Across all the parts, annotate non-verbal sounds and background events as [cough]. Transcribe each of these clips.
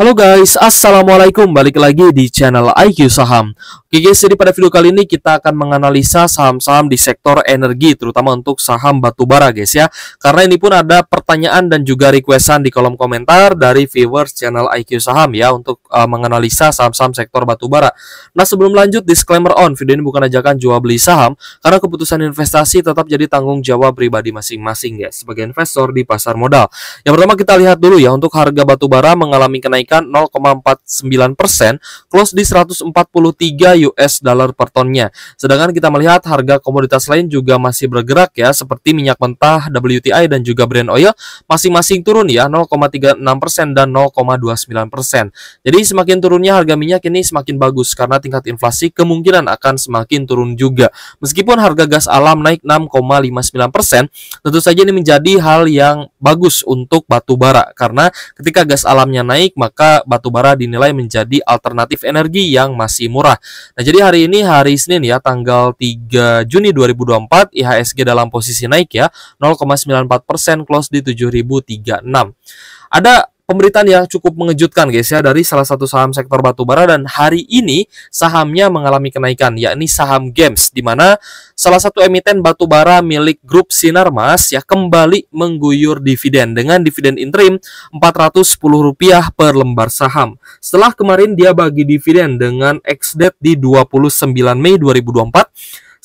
Halo guys, Assalamualaikum Balik lagi di channel IQ Saham Oke guys, jadi pada video kali ini kita akan menganalisa saham-saham di sektor energi Terutama untuk saham batubara guys ya Karena ini pun ada pertanyaan dan juga requestan di kolom komentar Dari viewers channel IQ Saham ya Untuk uh, menganalisa saham-saham sektor batubara Nah sebelum lanjut, disclaimer on Video ini bukan ajakan jual beli saham Karena keputusan investasi tetap jadi tanggung jawab pribadi masing-masing ya, Sebagai investor di pasar modal Yang pertama kita lihat dulu ya Untuk harga batubara mengalami kenaikan kenaikan 0,49 persen, close di 143 US dollar per tonnya. Sedangkan kita melihat harga komoditas lain juga masih bergerak ya, seperti minyak mentah WTI dan juga Brent oil masing-masing turun ya 0,36 persen dan 0,29 persen. Jadi semakin turunnya harga minyak ini semakin bagus karena tingkat inflasi kemungkinan akan semakin turun juga. Meskipun harga gas alam naik 6,59 persen, tentu saja ini menjadi hal yang bagus untuk batu bara karena ketika gas alamnya naik maka maka batu bara dinilai menjadi alternatif energi yang masih murah. Nah, jadi hari ini hari Senin ya tanggal 3 Juni 2024 IHSG dalam posisi naik ya 0,94% close di 7036. Ada pemberitaan yang cukup mengejutkan guys ya dari salah satu saham sektor batubara dan hari ini sahamnya mengalami kenaikan yakni saham Games di mana salah satu emiten batubara milik grup Sinarmas ya kembali mengguyur dividen dengan dividen interim Rp410 per lembar saham. Setelah kemarin dia bagi dividen dengan ex-date di 29 Mei 2024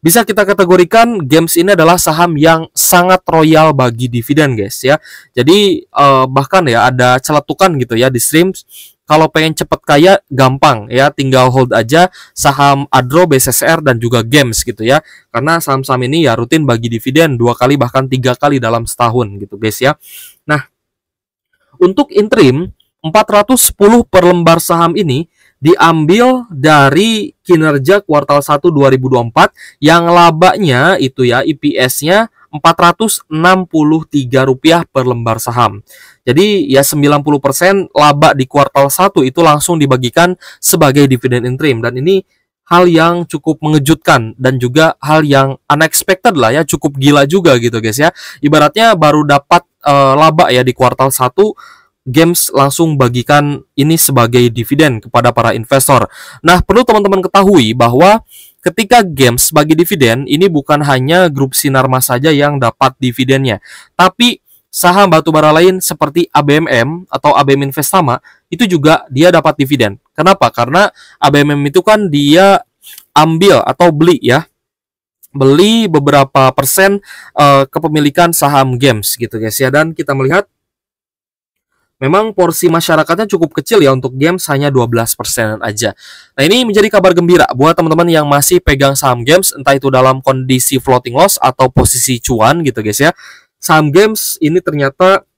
bisa kita kategorikan games ini adalah saham yang sangat royal bagi dividen guys ya. Jadi eh, bahkan ya ada celatukan gitu ya di streams kalau pengen cepet kaya gampang ya tinggal hold aja saham Adro, bssr dan juga Games gitu ya karena saham-saham ini ya rutin bagi dividen dua kali bahkan tiga kali dalam setahun gitu guys ya nah untuk interim 410 per lembar saham ini diambil dari kinerja kuartal 1 2024 yang labanya itu ya EPS-nya Rp463 per lembar saham. Jadi ya 90% laba di kuartal 1 itu langsung dibagikan sebagai dividend interim dan ini hal yang cukup mengejutkan dan juga hal yang unexpected lah ya, cukup gila juga gitu guys ya. Ibaratnya baru dapat uh, eh, laba ya di kuartal 1 Games langsung bagikan ini sebagai dividen kepada para investor. Nah, perlu teman-teman ketahui bahwa ketika Games bagi dividen, ini bukan hanya grup Sinarmas saja yang dapat dividennya, tapi saham batubara lain seperti ABMM atau ABM Investama itu juga dia dapat dividen. Kenapa? Karena ABMM itu kan dia ambil atau beli ya beli beberapa persen uh, kepemilikan saham games gitu guys ya dan kita melihat Memang porsi masyarakatnya cukup kecil ya untuk games hanya 12% aja. Nah ini menjadi kabar gembira buat teman-teman yang masih pegang saham games entah itu dalam kondisi floating loss atau posisi cuan gitu guys ya. Saham games ini ternyata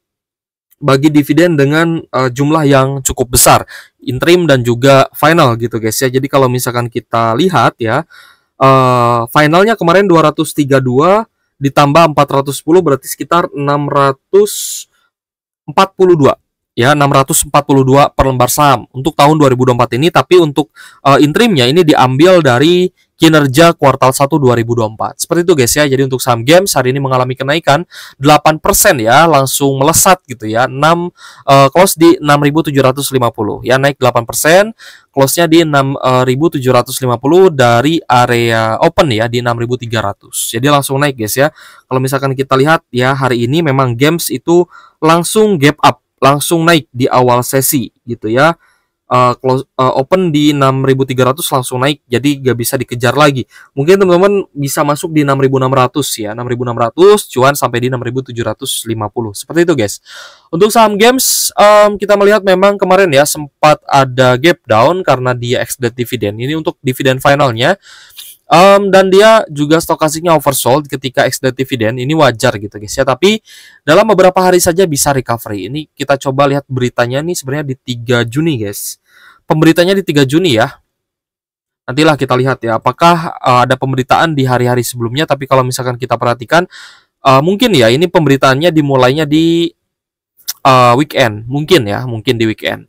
bagi dividen dengan uh, jumlah yang cukup besar, interim dan juga final gitu guys ya. Jadi kalau misalkan kita lihat ya, uh, finalnya kemarin 232 ditambah 410 berarti sekitar 600 42 ya 642 per lembar saham untuk tahun 2024 ini tapi untuk uh, interimnya ini diambil dari kinerja kuartal 1 2024. Seperti itu guys ya. Jadi untuk saham Games hari ini mengalami kenaikan 8% ya, langsung melesat gitu ya. 6 uh, eh, close di 6.750 ya, naik 8%, close-nya di 6.750 eh, dari area open ya di 6.300. Jadi langsung naik guys ya. Kalau misalkan kita lihat ya hari ini memang Games itu langsung gap up langsung naik di awal sesi gitu ya. Uh, close, uh, open di 6300 langsung naik jadi gak bisa dikejar lagi mungkin teman-teman bisa masuk di 6600 ya 6600 cuan sampai di 6750 seperti itu guys untuk saham games um, kita melihat memang kemarin ya sempat ada gap down karena dia ex dividend ini untuk dividen finalnya Um, dan dia juga stokastiknya oversold ketika exit dividen ini wajar gitu guys ya. Tapi dalam beberapa hari saja bisa recovery. Ini kita coba lihat beritanya nih sebenarnya di 3 Juni guys. Pemberitanya di 3 Juni ya. Nantilah kita lihat ya apakah uh, ada pemberitaan di hari-hari sebelumnya tapi kalau misalkan kita perhatikan uh, mungkin ya ini pemberitaannya dimulainya di uh, weekend, mungkin ya, mungkin di weekend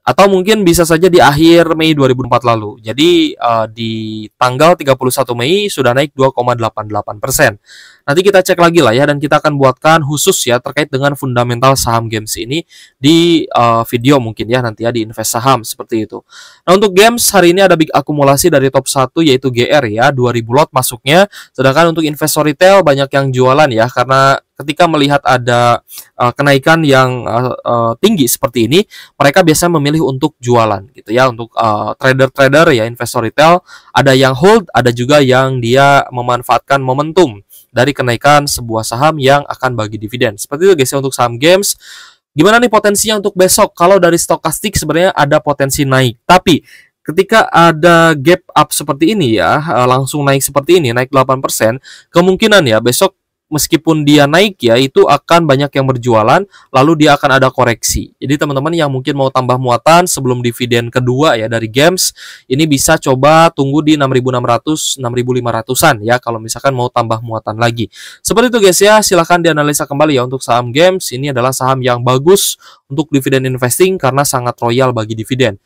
atau mungkin bisa saja di akhir Mei 2004 lalu. Jadi uh, di tanggal 31 Mei sudah naik 2,88 persen. Nanti kita cek lagi lah ya dan kita akan buatkan khusus ya terkait dengan fundamental saham games ini di uh, video mungkin ya nanti ya di invest saham seperti itu. Nah untuk games hari ini ada big akumulasi dari top 1 yaitu GR ya 2000 lot masuknya. Sedangkan untuk investor retail banyak yang jualan ya karena ketika melihat ada uh, kenaikan yang uh, uh, tinggi seperti ini, mereka biasanya memilih untuk jualan gitu ya, untuk trader-trader uh, ya, investor retail, ada yang hold, ada juga yang dia memanfaatkan momentum dari kenaikan sebuah saham yang akan bagi dividen. Seperti itu guys ya untuk saham games. Gimana nih potensinya untuk besok? Kalau dari stokastik sebenarnya ada potensi naik, tapi ketika ada gap up seperti ini ya, langsung naik seperti ini, naik 8%, kemungkinan ya besok meskipun dia naik ya itu akan banyak yang berjualan lalu dia akan ada koreksi. Jadi teman-teman yang mungkin mau tambah muatan sebelum dividen kedua ya dari games ini bisa coba tunggu di 6600 6500-an ya kalau misalkan mau tambah muatan lagi. Seperti itu guys ya, silahkan dianalisa kembali ya untuk saham games ini adalah saham yang bagus untuk dividen investing karena sangat royal bagi dividen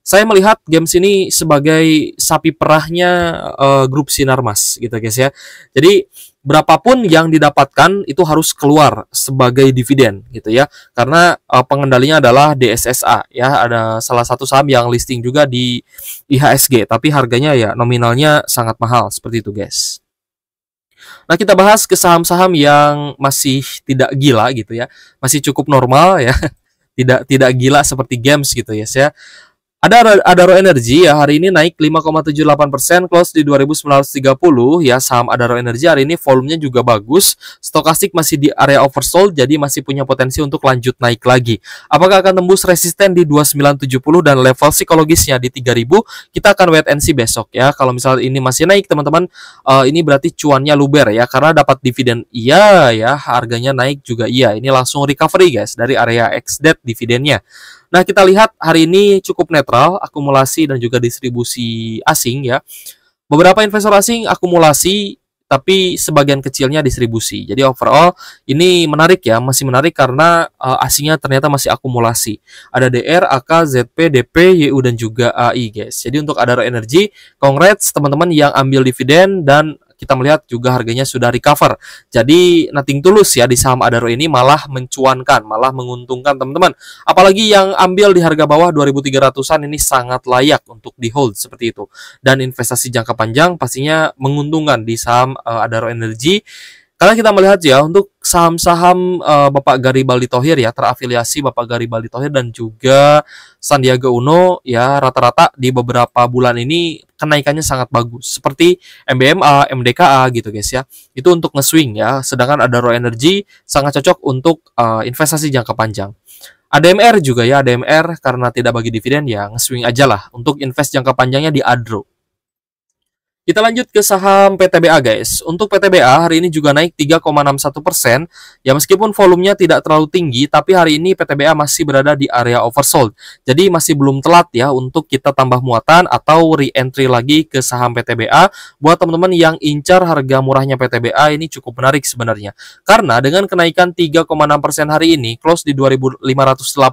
saya melihat games ini sebagai sapi perahnya uh, grup Sinarmas gitu guys ya. Jadi berapapun yang didapatkan itu harus keluar sebagai dividen gitu ya karena uh, pengendalinya adalah DSSA ya ada salah satu saham yang listing juga di IHSG tapi harganya ya nominalnya sangat mahal seperti itu guys Nah kita bahas ke saham-saham yang masih tidak gila gitu ya masih cukup normal ya [laughs] tidak tidak gila seperti games gitu ya yes, ya ada Adaro Energy ya hari ini naik 5,78% persen close di 2930 ya saham Adaro Energy hari ini volumenya juga bagus. Stokastik masih di area oversold jadi masih punya potensi untuk lanjut naik lagi. Apakah akan tembus resisten di 2970 dan level psikologisnya di 3000? Kita akan wait and see besok ya. Kalau misalnya ini masih naik teman-teman uh, ini berarti cuannya luber ya karena dapat dividen iya ya harganya naik juga iya. Ini langsung recovery guys dari area ex debt dividennya. Nah, kita lihat hari ini cukup netral akumulasi dan juga distribusi asing ya. Beberapa investor asing akumulasi tapi sebagian kecilnya distribusi. Jadi overall ini menarik ya, masih menarik karena uh, asingnya ternyata masih akumulasi. Ada DR, AK, ZP, DP, YU dan juga AI guys. Jadi untuk Adaro Energy, congrats teman-teman yang ambil dividen dan kita melihat juga harganya sudah recover. Jadi nothing tulus ya di saham Adaro ini malah mencuankan, malah menguntungkan teman-teman. Apalagi yang ambil di harga bawah 2300-an ini sangat layak untuk di hold seperti itu. Dan investasi jangka panjang pastinya menguntungkan di saham eh, Adaro Energy. Karena kita melihat ya untuk saham-saham uh, Bapak Garibaldi Tohir ya terafiliasi Bapak Garibaldi Tohir dan juga Sandiaga Uno ya rata-rata di beberapa bulan ini kenaikannya sangat bagus seperti MBMA, MDKA gitu guys ya. Itu untuk ngeswing ya. Sedangkan ada Raw Energy sangat cocok untuk uh, investasi jangka panjang. ADMR juga ya, ADMR karena tidak bagi dividen ya ngeswing aja lah untuk invest jangka panjangnya di Adro. Kita lanjut ke saham PTBA guys. Untuk PTBA hari ini juga naik 3,61%. Ya meskipun volumenya tidak terlalu tinggi, tapi hari ini PTBA masih berada di area oversold. Jadi masih belum telat ya untuk kita tambah muatan atau re-entry lagi ke saham PTBA. Buat teman-teman yang incar harga murahnya PTBA ini cukup menarik sebenarnya. Karena dengan kenaikan 3,6% hari ini, close di 2580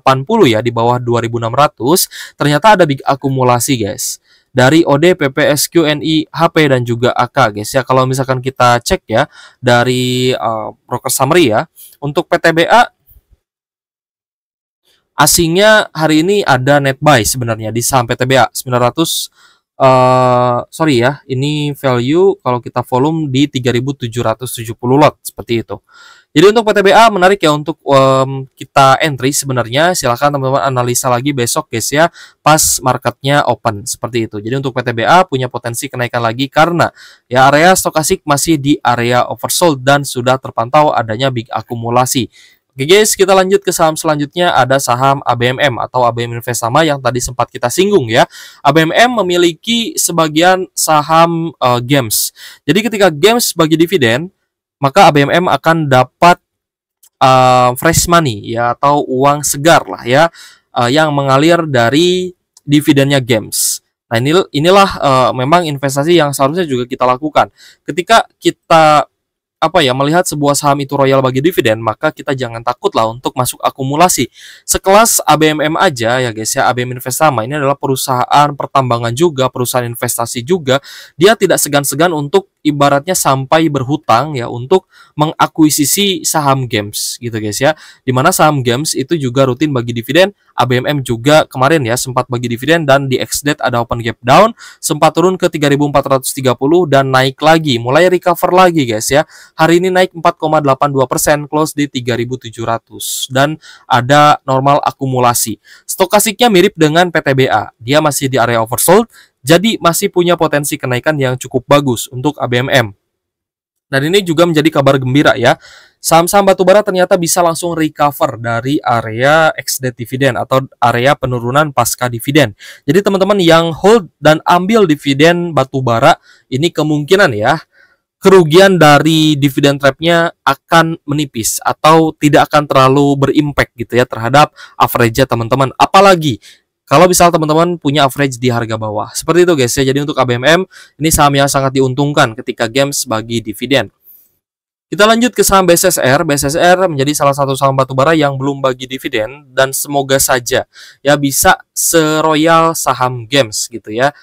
ya, di bawah 2600, ternyata ada big akumulasi guys dari OD, PPS, QNI, HP dan juga AK guys ya. Kalau misalkan kita cek ya dari uh, broker summary ya, untuk PTBA asingnya hari ini ada net buy sebenarnya di saham PTBA 900 Uh, sorry ya, ini value kalau kita volume di 3.770 lot seperti itu. Jadi untuk PTBA menarik ya untuk um, kita entry sebenarnya silahkan teman-teman analisa lagi besok guys ya pas marketnya open seperti itu. Jadi untuk PTBA punya potensi kenaikan lagi karena ya area stokastik masih di area oversold dan sudah terpantau adanya big akumulasi. Oke guys, kita lanjut ke saham selanjutnya ada saham ABMM atau ABM Invest sama yang tadi sempat kita singgung ya. ABMM memiliki sebagian saham uh, games. Jadi ketika games bagi dividen, maka ABMM akan dapat uh, fresh money ya atau uang segar lah ya uh, yang mengalir dari dividennya games. Nah ini inilah uh, memang investasi yang seharusnya juga kita lakukan. Ketika kita apa ya melihat sebuah saham itu royal bagi dividen maka kita jangan takut lah untuk masuk akumulasi sekelas ABMM aja ya guys ya ABM Investama ini adalah perusahaan pertambangan juga perusahaan investasi juga dia tidak segan-segan untuk ibaratnya sampai berhutang ya untuk mengakuisisi saham Games gitu guys ya. Dimana saham Games itu juga rutin bagi dividen, ABMM juga kemarin ya sempat bagi dividen dan di XDate ada open gap down, sempat turun ke 3430 dan naik lagi, mulai recover lagi guys ya. Hari ini naik 4,82% close di 3700 dan ada normal akumulasi. Stokastiknya mirip dengan PTBA, dia masih di area oversold jadi masih punya potensi kenaikan yang cukup bagus untuk ABMM. Dan ini juga menjadi kabar gembira ya. Saham-saham batubara ternyata bisa langsung recover dari area ex dividen atau area penurunan pasca dividen. Jadi teman-teman yang hold dan ambil dividen batubara ini kemungkinan ya kerugian dari dividen trapnya akan menipis atau tidak akan terlalu berimpact gitu ya terhadap average teman-teman. Apalagi kalau misal teman-teman punya average di harga bawah. Seperti itu guys ya. Jadi untuk ABMM ini saham yang sangat diuntungkan ketika games bagi dividen. Kita lanjut ke saham BSSR. BSSR menjadi salah satu saham batubara yang belum bagi dividen dan semoga saja ya bisa seroyal saham games gitu ya.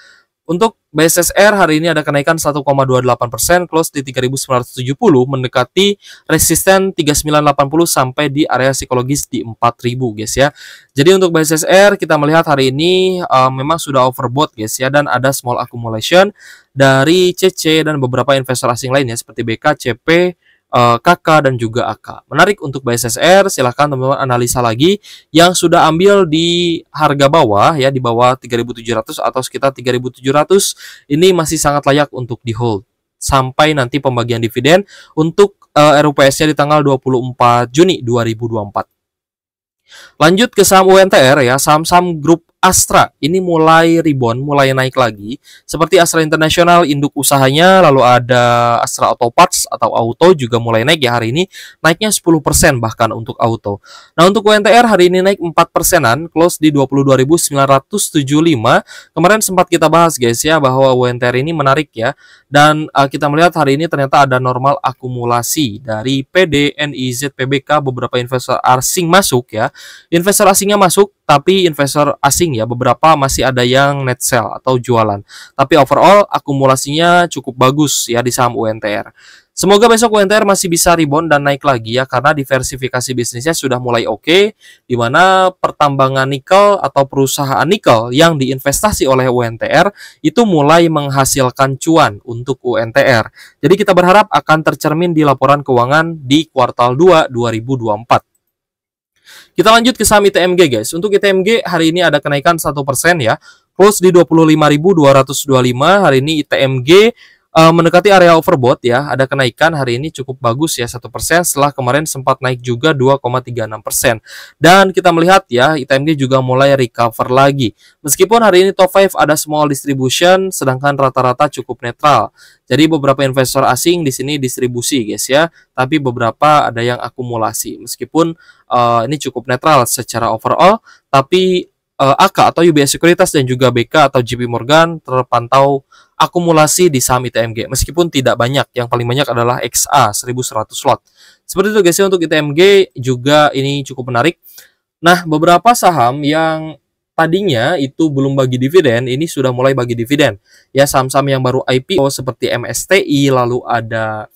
Untuk BSSR hari ini ada kenaikan 1,28% close di 3970 mendekati resisten 3980 sampai di area psikologis di 4000 guys ya. Jadi untuk BSSR kita melihat hari ini uh, memang sudah overbought guys ya dan ada small accumulation dari CC dan beberapa investor asing lainnya seperti BK, CP, uh, eh, KK dan juga AK. Menarik untuk BSSR, silahkan teman-teman analisa lagi yang sudah ambil di harga bawah ya di bawah 3.700 atau sekitar 3.700 ini masih sangat layak untuk di hold sampai nanti pembagian dividen untuk uh, eh, RUPS-nya di tanggal 24 Juni 2024. Lanjut ke saham UNTR ya, saham-saham grup Astra ini mulai rebound, mulai naik lagi. Seperti Astra International induk usahanya, lalu ada Astra Auto Parts atau Auto juga mulai naik ya hari ini. Naiknya 10% bahkan untuk Auto. Nah untuk UNTR hari ini naik 4 persenan, close di 22.975. Kemarin sempat kita bahas guys ya bahwa UNTR ini menarik ya. Dan uh, kita melihat hari ini ternyata ada normal akumulasi dari PD, NIZ, PBK, beberapa investor asing masuk ya. Investor asingnya masuk tapi investor asing ya beberapa masih ada yang net sell atau jualan. Tapi overall akumulasinya cukup bagus ya di saham UNTR. Semoga besok UNTR masih bisa rebound dan naik lagi ya karena diversifikasi bisnisnya sudah mulai oke okay, di mana pertambangan nikel atau perusahaan nikel yang diinvestasi oleh UNTR itu mulai menghasilkan cuan untuk UNTR. Jadi kita berharap akan tercermin di laporan keuangan di kuartal 2 2024. Kita lanjut ke saham ITMG guys. Untuk ITMG hari ini ada kenaikan 1% ya. Close di 25.225, hari ini ITMG uh, mendekati area overbought ya. Ada kenaikan hari ini cukup bagus ya satu persen setelah kemarin sempat naik juga 2,36%. Dan kita melihat ya ITMG juga mulai recover lagi. Meskipun hari ini top 5 ada small distribution sedangkan rata-rata cukup netral. Jadi beberapa investor asing di sini distribusi guys ya, tapi beberapa ada yang akumulasi. Meskipun uh, ini cukup netral secara overall, tapi uh, eh, AK atau UBS Sekuritas dan juga BK atau JP Morgan terpantau akumulasi di saham ITMG meskipun tidak banyak yang paling banyak adalah XA 1100 lot seperti itu guys ya untuk ITMG juga ini cukup menarik nah beberapa saham yang tadinya itu belum bagi dividen ini sudah mulai bagi dividen ya saham-saham yang baru IPO seperti MSTI lalu ada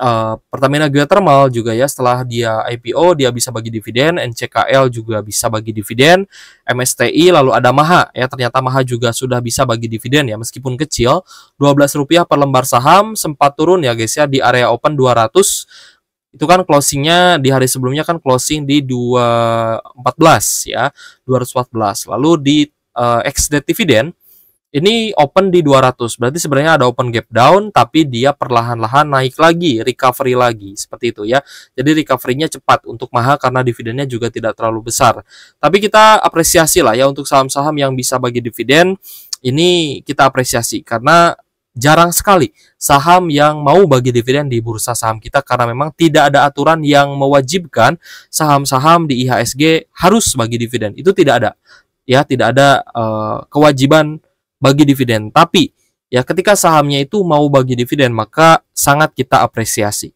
uh, Pertamina Geothermal juga ya setelah dia IPO dia bisa bagi dividen, NCKL juga bisa bagi dividen, MSTI lalu ada Maha ya ternyata Maha juga sudah bisa bagi dividen ya meskipun kecil Rp12 per lembar saham sempat turun ya guys ya di area open 200 itu kan closingnya di hari sebelumnya kan closing di 214 ya 214 lalu di uh, eh, ex dividend ini open di 200, berarti sebenarnya ada open gap down, tapi dia perlahan-lahan naik lagi, recovery lagi, seperti itu ya. Jadi recovery-nya cepat untuk Maha karena dividennya juga tidak terlalu besar. Tapi kita apresiasi lah ya untuk saham-saham yang bisa bagi dividen, ini kita apresiasi karena jarang sekali saham yang mau bagi dividen di bursa saham kita karena memang tidak ada aturan yang mewajibkan saham-saham di IHSG harus bagi dividen. Itu tidak ada. Ya, tidak ada uh, kewajiban bagi dividen. Tapi ya ketika sahamnya itu mau bagi dividen maka sangat kita apresiasi.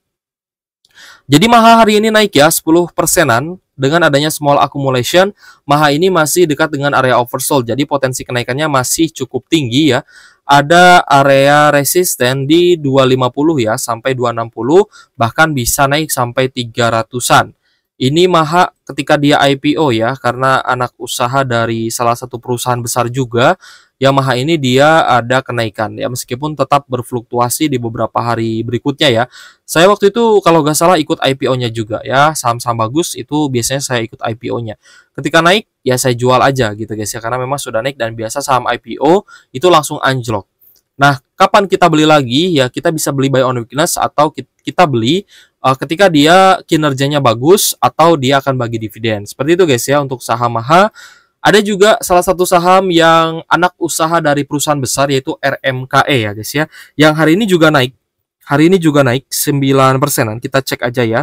Jadi Maha hari ini naik ya 10 persenan dengan adanya small accumulation, Maha ini masih dekat dengan area oversold. Jadi potensi kenaikannya masih cukup tinggi ya. Ada area resisten di 250 ya sampai 260 bahkan bisa naik sampai 300-an. Ini Maha ketika dia IPO ya, karena anak usaha dari salah satu perusahaan besar juga, Yamaha ini dia ada kenaikan ya meskipun tetap berfluktuasi di beberapa hari berikutnya ya. Saya waktu itu kalau nggak salah ikut IPO-nya juga ya saham-saham bagus itu biasanya saya ikut IPO-nya. Ketika naik ya saya jual aja gitu guys ya karena memang sudah naik dan biasa saham IPO itu langsung anjlok Nah, kapan kita beli lagi? Ya, kita bisa beli buy on weakness atau kita beli uh, ketika dia kinerjanya bagus atau dia akan bagi dividen. Seperti itu guys ya untuk saham Maha. Ada juga salah satu saham yang anak usaha dari perusahaan besar yaitu RMKE ya guys ya. Yang hari ini juga naik. Hari ini juga naik 9 persenan. Kita cek aja ya.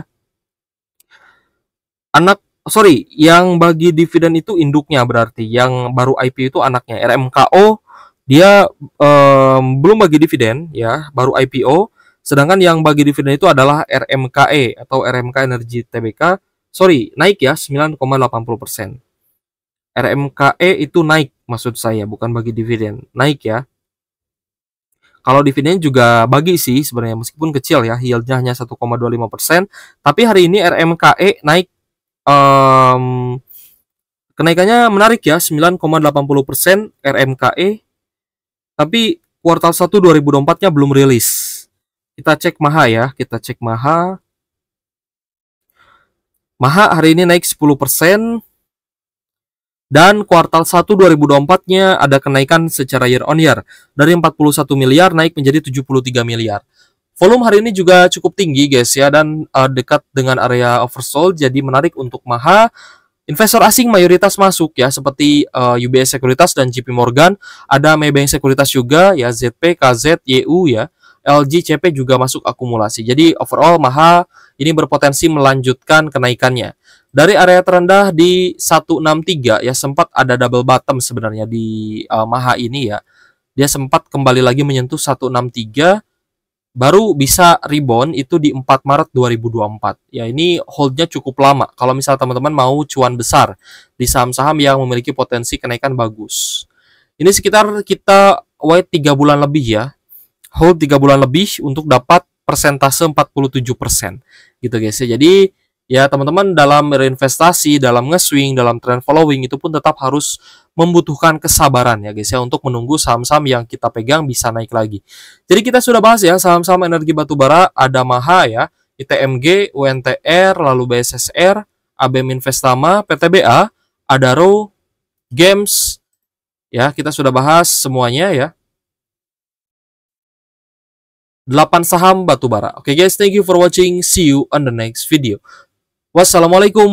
Anak sorry, yang bagi dividen itu induknya berarti. Yang baru IP itu anaknya RMKO dia um, belum bagi dividen ya, baru IPO. Sedangkan yang bagi dividen itu adalah RMKE atau RMK Energi Tbk. Sorry, naik ya 9,80 persen. RMKE itu naik maksud saya, bukan bagi dividen. Naik ya. Kalau dividen juga bagi sih sebenarnya meskipun kecil ya, yieldnya hanya 1,25 Tapi hari ini RMKE naik um, kenaikannya menarik ya 9,80 persen RMKE tapi kuartal 1 2024-nya belum rilis. Kita cek Maha ya, kita cek Maha. Maha hari ini naik 10%. Dan kuartal 1 2024-nya ada kenaikan secara year on year. Dari 41 miliar naik menjadi 73 miliar. Volume hari ini juga cukup tinggi guys ya dan uh, dekat dengan area oversold jadi menarik untuk Maha Investor asing mayoritas masuk ya seperti uh, eh, UBS Sekuritas dan JP Morgan, ada Maybank Sekuritas juga ya ZP, KZ, YU ya. LG, CP juga masuk akumulasi. Jadi overall Maha ini berpotensi melanjutkan kenaikannya. Dari area terendah di 163 ya sempat ada double bottom sebenarnya di uh, Maha ini ya. Dia sempat kembali lagi menyentuh 163 baru bisa rebound itu di 4 Maret 2024. Ya ini holdnya cukup lama. Kalau misalnya teman-teman mau cuan besar di saham-saham yang memiliki potensi kenaikan bagus. Ini sekitar kita wait 3 bulan lebih ya. Hold 3 bulan lebih untuk dapat persentase 47%. Gitu guys ya. Jadi ya teman-teman dalam reinvestasi dalam nge-swing, dalam trend following itu pun tetap harus membutuhkan kesabaran ya guys ya untuk menunggu saham-saham yang kita pegang bisa naik lagi. Jadi kita sudah bahas ya saham-saham energi batubara ada Maha ya, ITMG, UNTR, lalu BSSR, ABM Investama, PTBA, Adaro, Games ya kita sudah bahas semuanya ya. 8 saham batubara. Oke okay guys, thank you for watching. See you on the next video. Wassalamualaikum